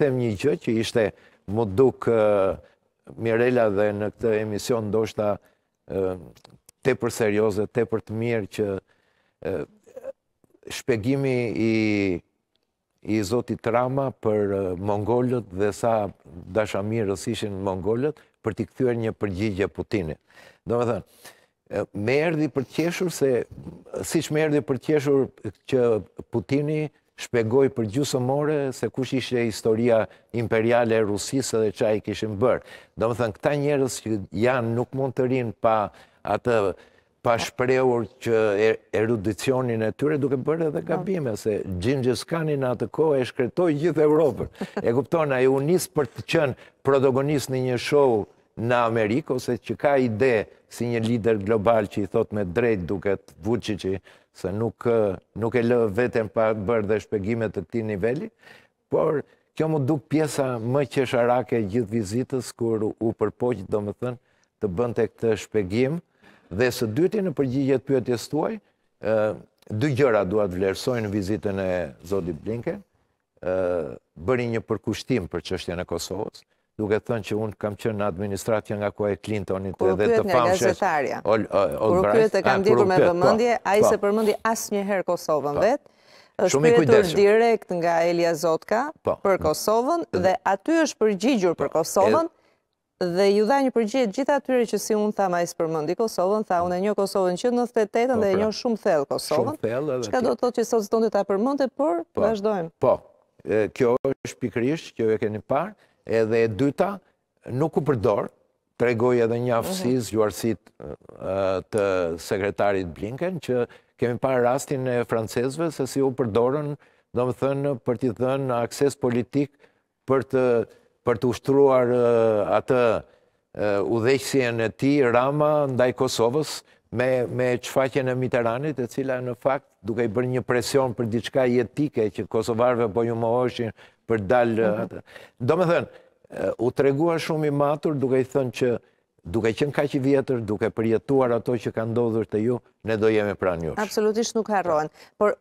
them një gjë që ishte më duk Mirella dhe në këtë emision ndoshta te për serioze, te për të mirë që shpegimi i i Zotit Trama për Mongolët dhe sa dashamirës ishin Mongolët për t'i këtyre një përgjigje Putinit. Do me thënë, me erdi për qeshur se, si që me erdi për qeshur që Putinit shpegoj për gjusë mëre se kush ishte historia imperiale e Rusisë dhe qa i kishim bërë. Do më thënë, këta njerës që janë nuk mund të rinë pa atë pa shprehur që erudicionin e tyre duke bërë edhe gabime, se Gjingis Kani në atë kohë e shkretoj gjithë Evropën. E kuptona, e unisë për të qënë protagonist në një show në Amerikë, ose që ka ide si një lider global që i thot me drejt duke të që se nuk e lë vetën pa bërë dhe shpegimet të ti nivelli, por kjo më duk pjesa më që e gjithë vizitës kur u përpojqë do më thënë të bënd të këtë shpegim, dhe së dyti në përgjigjet për tjes tuaj, dy gjëra duat vlerësojnë vizitën e Zodi Blinke, bëri një përkushtim për qështjene e Kosovës, duke thënë që unë kam qënë në administratja nga kuaj Clintonit dhe të famshesh... Kërë kërët një gazetarja, kërë kërët e kam ditur me përmëndje, po, po. a po. i se përmëndje asë njëherë Kosovën vetë, është përjetur direkt nga Elia Zotka për Kosovën dhe aty është përgjigjur për Kosovën dhe ju dha një përgjigjit gjitha atyre që si unë thama isë përmëndi Kosovën, tha unë e një Kosovën që në të dhe e pra. një shumë thellë Kosovën, që do të të që sot zëtën të të përmëndi, por vazhdojmë. Po, kjo është pikrish, kjo e keni parë, edhe e dyta nuk u përdor, tregoj edhe një afsis, mhm. juarësit të sekretarit Blinken, që kemi parë rastin e francesve, se si u përdorën, do më thënë, për t'i thënë akses politik për të ushtruar atë dheqësien e ti, Rama, ndaj Kosovës, me qëfaqen e Miteranit, e cila në fakt duke i bërë një presion për diçka jetike që Kosovarve po ju më oshin për dalë... Do me thënë, eh, u treguar shumë i matur duke i thënë që duke qënë ka që vjetër, duke përjetuar ato që ka ndodhër të ju, ne do jemi pra njësh. Absolutisht nuk Por